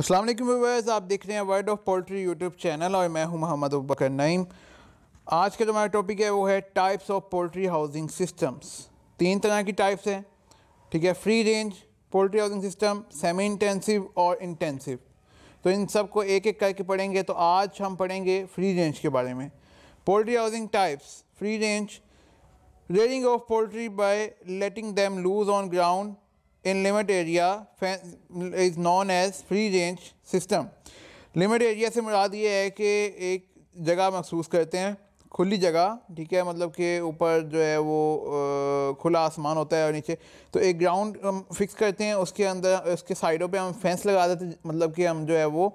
अस्सलाम वालेकुम आप देख रहे हैं world of poultry YouTube channel और मैं हूं मोहम्मद अबकर नईम आज का जो हमारा टॉपिक है वो है types of poultry housing systems तीन तरह की टाइप्स हैं ठीक है free range poultry housing system semi intensive और इंटेंसिव तो इन सब को एक एक करके पढ़ेंगे तो आज हम पढ़ेंगे फ्री रेंज के बारे में poultry housing types free range rearing of poultry by letting them loose on ground in limit area is known as free range system. Limit area से मुराद ये है कि एक जगह मखसूस करते हैं खुली जगह ठीक है मतलब के ऊपर जो है वो खुला आसमान होता है और नीचे तो एक ग्राउंड हम फिक्स करते हैं उसके अंदर उसके साइडों पे हम फेंस लगा देते हैं मतलब कि हम जो है वो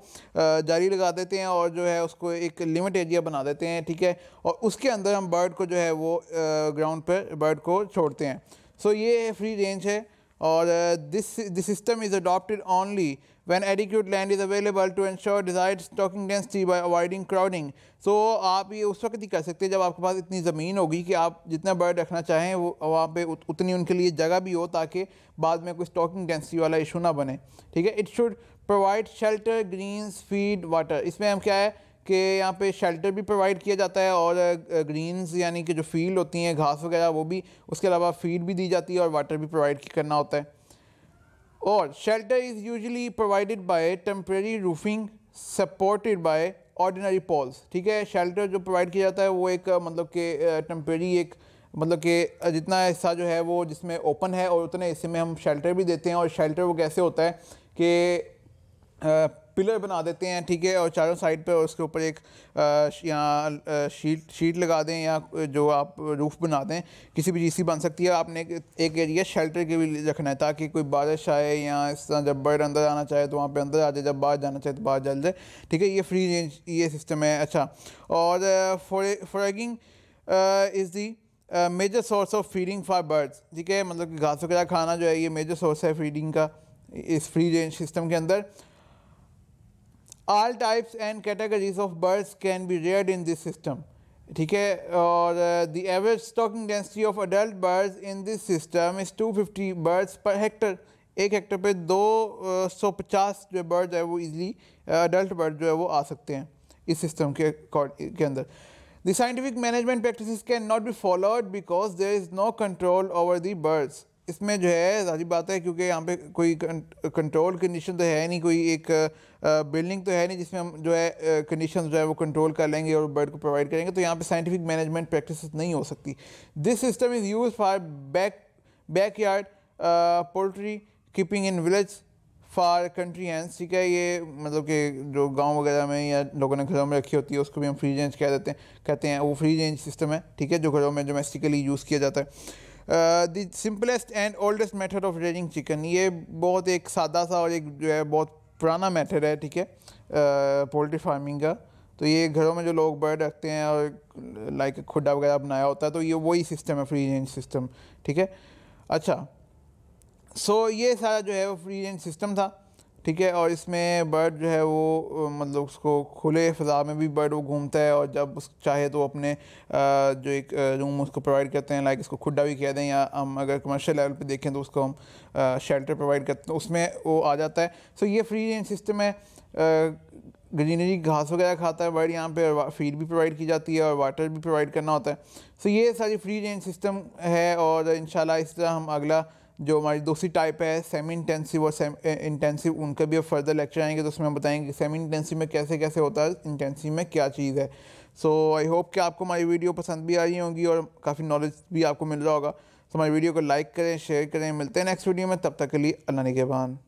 जारी लगा देते हैं और जो है उसको एक लिमिट एरिया बना देते हैं ठीक है और उसके अंदर हम बर्ड को जो है वो ग्राउंड पर बर्ड को छोड़ते हैं सो ये फ्री रेंज है or uh, this, the system is adopted only when adequate land is available to ensure desired stocking density by avoiding crowding. So आप ये उस वक्त ही कर सकते हैं जब आपके पास इतनी ज़मीन होगी कि आप जितना बर्ड रखना चाहें वो वहाँ पर उतनी उनके लिए जगह भी हो ताकि बाद में कोई स्टॉकिंग डेंसिटी वाला इशू ना बने ठीक है it should provide shelter greens feed water इसमें हम क्या है कि यहाँ पे शेल्टर भी प्रोवाइड किया जाता है और ग्रीन्स यानी कि जो फील्ड होती हैं घास वगैरह वो भी उसके अलावा फीड भी दी जाती है और वाटर भी प्रोवाइड करना होता है और shelter is usually provided by temporary roofing supported by ordinary poles ठीक है शेल्टर जो प्रोवाइड किया जाता है वो एक मतलब के टेम्प्रेरी एक मतलब के जितना हिस्सा जो है वो जिसमें ओपन है और उतने हिस्से में हम शेल्टर भी देते हैं और शेल्टर वो कैसे होता है कि पिलर बना देते हैं ठीक है और चारों साइड पर उसके ऊपर एक यहाँ शीट शीट लगा दें या जो आप रूफ बना दें किसी भी चीज़ बन सकती है आपने एक एरिया शेल्टर के भी रखना है ताकि कोई बारिश आए या इस तरह जब बर्ड अंदर आना चाहे तो वहाँ पर अंदर आ जाए जब बाहर जाना चाहे तो बाहर जल जाए ठीक है ये फ्री रेंज ये सिस्टम है अच्छा और foraging is the major source of feeding for birds ठीक है मतलब कि घास वगैरह खाना जो है ये मेजर सोर्स है फीडिंग का इस फ्री रेंज सिस्टम के अंदर all types and categories of birds can be reared in this system. Or uh, the average stocking density of adult birds in this system is 250 birds per hectare. एक hectare पे 250 uh, जो birds है वो easily adult bird जो है वो आ सकते हैं इस सिस्टम के के अंदर the scientific management practices can not be followed because there is no control over इसमें जो है जाहिर बात है क्योंकि यहाँ पे कोई कंट्रोल कंडीशन तो है नहीं कोई एक बिल्डिंग तो है नहीं जिसमें हम जो है कंडीशन जो है वो कंट्रोल कर लेंगे और बर्ड को प्रोवाइड करेंगे तो यहाँ पे साइंटिफिक मैनेजमेंट प्रैक्टिस नहीं हो सकती this system is use for back backyard poultry keeping in village for country and ठीक है ये मतलब कि जो गांव वगैरह में या लोगों ने घरों में रखी होती है उसको भी हम फ्री रेंज कह देते हैं कहते हैं वो फ्री रेंज सिस्टम है ठीक है जो घरों में डोमेस्टिकली यूज़ किया जाता है the simplest and oldest method of raising chicken ये बहुत एक सादा सा और एक जो है बहुत पुराना मेथड है ठीक है पोल्ट्री uh, फार्मिंग का तो ये घरों में जो लोग बर्ड रखते हैं और लाइक खुडा वगैरह बनाया होता है तो ये वही सिस्टम है फ्री रेंज सिस्टम ठीक है अच्छा सो so, ये सारा जो है वो फ्री रेंज सिस्टम था ठीक है और इसमें बर्ड जो है वो मतलब उसको खुले फ़ा में भी बर्ड वो घूमता है और जब उस चाहे तो अपने जो एक रूम उसको प्रोवाइड करते हैं लाइक इसको खुडा भी कह दें या हम अगर कमर्शियल लेवल पे देखें तो उसको हम शेल्टर प्रोवाइड करते हैं तो उसमें वो आ जाता है सो ये फ्री रेंज सिस्टम है ग्रीनरी घास वगैरह खाता है बर्ड यहाँ पर फीड भी प्रोवाइड की जाती है और वाटर भी प्रोवाइड करना होता है सो ये सारी फ्री रेंज सिस्टम है और इन इस तरह हम अगला जो हमारी दूसरी टाइप है सेमी इंटेंसिव और सेम इंटेंसिव उनके भी अब फर्दर लेक्चर आएंगे तो उसमें हम बताएंगे सेमी इंटेंसिव में कैसे कैसे होता है इंटेंसिव में क्या चीज़ है सो आई होप कि आपको हमारी वीडियो पसंद भी आई होगी और काफ़ी नॉलेज भी आपको मिल रहा होगा तो हमारी वीडियो को लाइक करें शेयर करें मिलते हैं नेक्स्ट वीडियो में तब तक के लिए अल्लाह के बहान